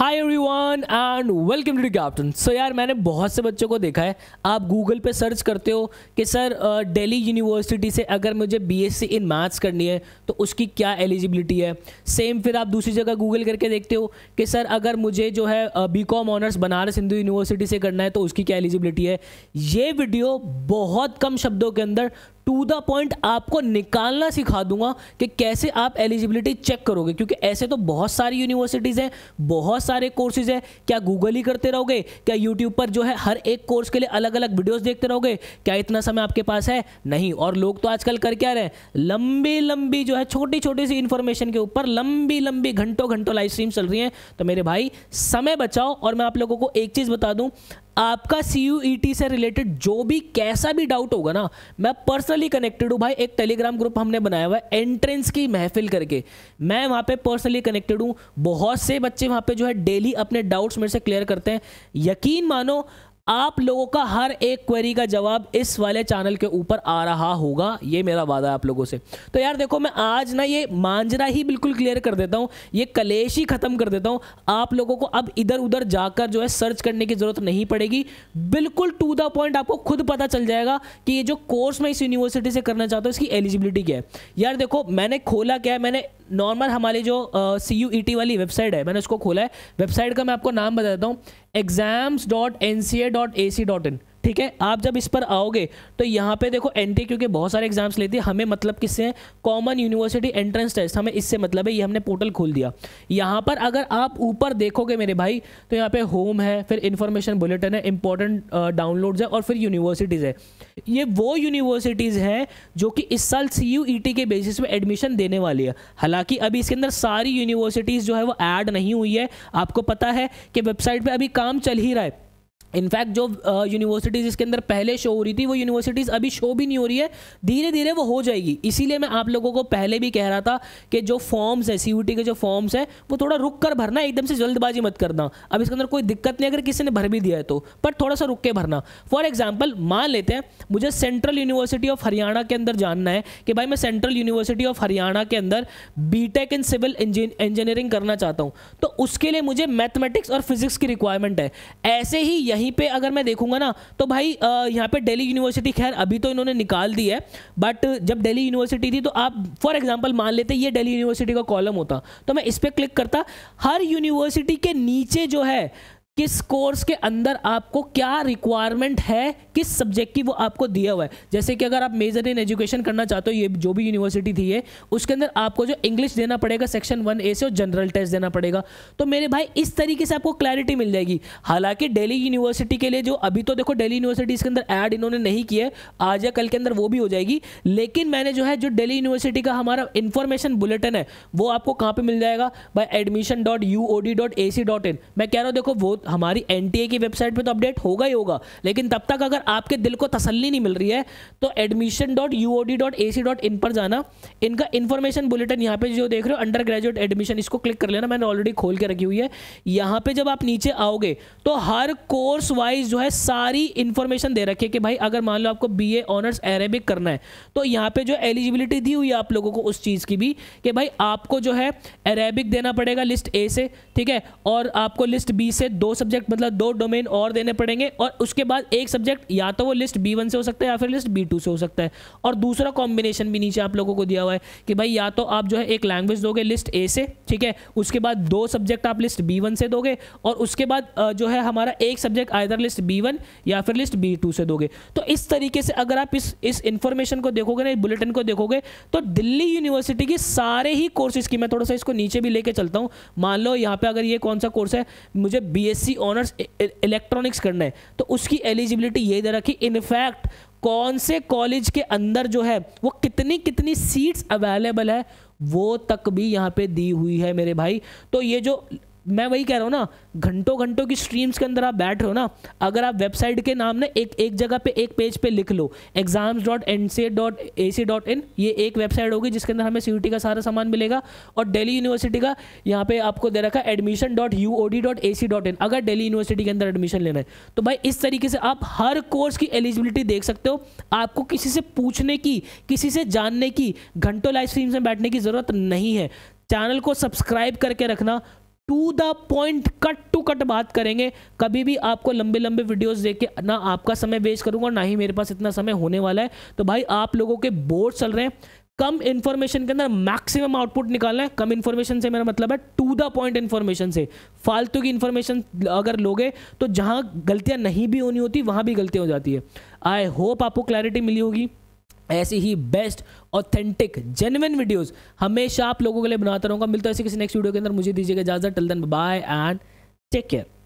hi everyone and welcome to the captain so यार मैंने बहुत से बच्चों को देखा है आप गूगल पे सर्च करते हो कि सर दिल्ली यूनिवर्सिटी से अगर मुझे बीएससी इन मैथ्स करनी है तो उसकी क्या एलिजिबिलिटी है सेम फिर आप दूसरी जगह गूगल करके देखते हो कि सर अगर मुझे जो है B com honours Banaras Hindu university से करना है तो उसकी क्या एलिजिबिलिटी है ये वीडियो बहुत कम शब्दों के अंदर टू द पॉइंट आपको निकालना सिखा दूंगा कि कैसे आप एलिजिबिलिटी चेक करोगे क्योंकि ऐसे तो बहुत सारी यूनिवर्सिटीज़ हैं बहुत सारे कोर्सेज हैं क्या गूगल ही करते रहोगे क्या यूट्यूब पर जो है हर एक कोर्स के लिए अलग अलग वीडियोज़ देखते रहोगे क्या इतना समय आपके पास है नहीं और लोग तो आजकल कर क्या रहे हैं लंबी लंबी जो है छोटी छोटी सी इंफॉर्मेशन के ऊपर लंबी लंबी घंटों घंटों लाइव स्ट्रीम चल रही है तो मेरे भाई समय बचाओ और मैं आप लोगों को एक चीज़ बता दूं आपका सी यू ई टी से रिलेटेड जो भी कैसा भी डाउट होगा ना मैं पर्सनली कनेक्टेड हूँ भाई एक टेलीग्राम ग्रुप हमने बनाया हुआ है एंट्रेंस की महफिल करके मैं वहाँ पे पर्सनली कनेक्टेड हूँ बहुत से बच्चे वहाँ पे जो है डेली अपने डाउट्स मेरे से क्लियर करते हैं यकीन मानो आप लोगों का हर एक क्वेरी का जवाब इस वाले चैनल के ऊपर आ रहा होगा ये मेरा वादा है आप लोगों से तो यार देखो मैं आज ना ये मांजरा ही बिल्कुल क्लियर कर देता हूँ ये कलेश ही ख़त्म कर देता हूँ आप लोगों को अब इधर उधर जाकर जो है सर्च करने की ज़रूरत नहीं पड़ेगी बिल्कुल टू द पॉइंट आपको खुद पता चल जाएगा कि ये जो कोर्स मैं इस यूनिवर्सिटी से करना चाहता हूँ इसकी एलिजिबिलिटी क्या है यार देखो मैंने खोला क्या है मैंने नॉर्मल हमारी जो सी यू ई टी वाली वेबसाइट है मैंने उसको खोला है वेबसाइट का मैं आपको नाम बता देता हूँ exams dot N C A dot A C dot in ठीक है आप जब इस पर आओगे तो यहाँ पे देखो एन क्योंकि बहुत सारे एग्जाम्स लेती है हमें मतलब किससे हैं कॉमन यूनिवर्सिटी एंट्रेंस टेस्ट हमें इससे मतलब है ये हमने पोर्टल खोल दिया यहाँ पर अगर आप ऊपर देखोगे मेरे भाई तो यहाँ पे होम है फिर इन्फॉर्मेशन बुलेटिन है इंपॉर्टेंट डाउनलोड्स है और फिर यूनिवर्सिटीज़ है ये वो यूनिवर्सिटीज़ हैं जो कि इस साल सी यू ई टी के बेसिस पर एडमिशन देने वाली है हालाँकि अभी इसके अंदर सारी यूनिवर्सिटीज़ जो है वो ऐड नहीं हुई है आपको पता है कि वेबसाइट पर अभी काम चल ही रहा है इनफैक्ट जो यूनिवर्सिटीज़ uh, इसके अंदर पहले शो हो रही थी वो यूनिवर्सिटीज़ अभी शो भी नहीं हो रही है धीरे धीरे वो हो जाएगी इसीलिए मैं आप लोगों को पहले भी कह रहा था कि जो फॉर्म्स है सी के जो फॉर्म्स है वो थोड़ा रुक कर भरना एकदम से जल्दबाजी मत करना अब इसके अंदर कोई दिक्कत नहीं अगर किसी ने भर भी दिया है तो पर थोड़ा सा रुक के भरना फॉर एग्जाम्पल मान लेते हैं मुझे सेंट्रल यूनिवर्सिटी ऑफ हरियाणा के अंदर जानना है कि भाई मैं सेंट्रल यूनिवर्सिटी ऑफ हरियाणा के अंदर B tech in civil engineering करना चाहता हूँ तो उसके लिए मुझे मैथमेटिक्स और फिजिक्स की रिक्वायरमेंट है ऐसे ही यही यहीं पे अगर मैं देखूंगा ना तो भाई यहाँ पे दिल्ली यूनिवर्सिटी खैर अभी तो इन्होंने निकाल दी है बट जब दिल्ली यूनिवर्सिटी थी तो आप फॉर एग्जाम्पल मान लेते ये दिल्ली यूनिवर्सिटी का कॉलम होता तो मैं इस पर क्लिक करता हर यूनिवर्सिटी के नीचे जो है किस कोर्स के अंदर आपको क्या रिक्वायरमेंट है किस सब्जेक्ट की वो आपको दिया हुआ है जैसे कि अगर आप मेजर इन एजुकेशन करना चाहते हो ये जो भी यूनिवर्सिटी थी ये उसके अंदर आपको जो इंग्लिश देना पड़ेगा सेक्शन वन ए से और जनरल टेस्ट देना पड़ेगा तो मेरे भाई इस तरीके से आपको क्लैरिटी मिल जाएगी हालांकि डेली यूनिवर्सिटी के लिए जो अभी तो देखो डेली यूनिवर्सिटी इसके अंदर ऐड इन्होंने नहीं किया आज या कल के अंदर वो भी हो जाएगी लेकिन मैंने जो है जो डेली यूनिवर्सिटी का हमारा इन्फॉर्मेशन बुलेटिन है वो आपको कहाँ पर मिल जाएगा by admission dot U O D dot A C dot in मैं कह रहा हूँ देखो वो हमारी एन टी ए की वेबसाइट पर तो अपडेट होगा ही होगा लेकिन तब तक अगर आपके दिल को तसल्ली नहीं मिल रही है तो admission dot U O D dot A C dot in पर जाना इनका इन्फॉर्मेशन बुलेटिन यहाँ पे जो देख रहे हो अंडर ग्रेजुएट एडमिशन इसको क्लिक कर लेना मैंने ऑलरेडी खोल के रखी हुई है यहाँ पे जब आप नीचे आओगे तो हर कोर्स वाइज जो है सारी इन्फॉर्मेशन दे रखी है कि भाई अगर मान लो आपको बी ए ऑनर्स एरेबिक करना है तो यहाँ पे जो एलिजिबिलिटी दी हुई है आप लोगों को उस चीज़ की भी कि भाई आपको जो है अरेबिक देना पड़ेगा लिस्ट ए से ठीक है और आपको लिस्ट बी से दो सब्जेक्ट मतलब दो डोमेन और देने पड़ेंगे और उसके बाद एक सब्जेक्ट या तो वो लिस्ट बी वन से हो सकता है या फिर लिस्ट बी टू से हो सकता है और दूसरा कॉम्बिनेशन भी नीचे आप लोगों को दिया हुआ है कि भाई या तो आप जो है एक लैंग्वेज दोगे लिस्ट ए से ठीक है उसके बाद दो सब्जेक्ट आप लिस्ट बी वन से दोगे और उसके बाद जो है हमारा एक subject either list B one या फिर लिस्ट बी टू से दोगे तो इस तरीके से अगर आप इस इस इन्फॉर्मेशन को देखोगे ना बुलेटिन को देखोगे तो दिल्ली यूनिवर्सिटी के सारे ही कोर्सेज की मैं थोड़ा सा इसको नीचे भी लेके चलता हूँ मान लो यहाँ पे अगर ये कौन सा कोर्स है मुझे बी ऑनर्स इलेक्ट्रॉनिक्स करना है तो उसकी एलिजिबिलिटी ये सही दे रखी इनफैक्ट कौन से कॉलेज के अंदर जो है वो कितनी कितनी सीट्स अवेलेबल है वो तक भी यहाँ पे दी हुई है मेरे भाई तो ये जो मैं वही कह रहा हूँ ना घंटों घंटों की स्ट्रीम्स के अंदर आप बैठ रहे हो ना अगर आप वेबसाइट के नाम ना एक एक जगह पे एक पेज पे लिख लो exams dot N C dot A C dot in ये एक वेबसाइट होगी जिसके अंदर हमें सी का सारा सामान मिलेगा और दिल्ली यूनिवर्सिटी का यहाँ पे आपको दे रखा है admission dot U O D dot A C dot in अगर डेली यूनिवर्सिटी के अंदर एडमिशन लेना है तो भाई इस तरीके से आप हर कोर्स की एलिजिबिलिटी देख सकते हो आपको किसी से पूछने की किसी से जानने की घंटों लाइव स्ट्रीम्स में बैठने की ज़रूरत नहीं है चैनल को सब्सक्राइब करके रखना to the point cut to cut बात करेंगे कभी भी आपको लंबे लंबे वीडियोस देख के ना आपका समय वेस्ट करूंगा ना ही मेरे पास इतना समय होने वाला है तो भाई आप लोगों के बोर्ड चल रहे हैं कम इन्फॉर्मेशन के अंदर मैक्सिमम आउटपुट निकालना है कम इन्फॉर्मेशन से मेरा मतलब है टू द पॉइंट इन्फॉर्मेशन से फालतू की इन्फॉर्मेशन अगर लोगे तो जहाँ गलतियाँ नहीं भी होनी होती वहाँ भी गलतियाँ हो जाती है आई होप आपको क्लैरिटी मिली होगी ऐसी ही बेस्ट ऑथेंटिक जेनविन वीडियोस हमेशा आप लोगों के लिए बनाता रहूँगा मिलता है ऐसे किसी नेक्स्ट वीडियो के अंदर मुझे दीजिएगा इजाजत till then bye and take care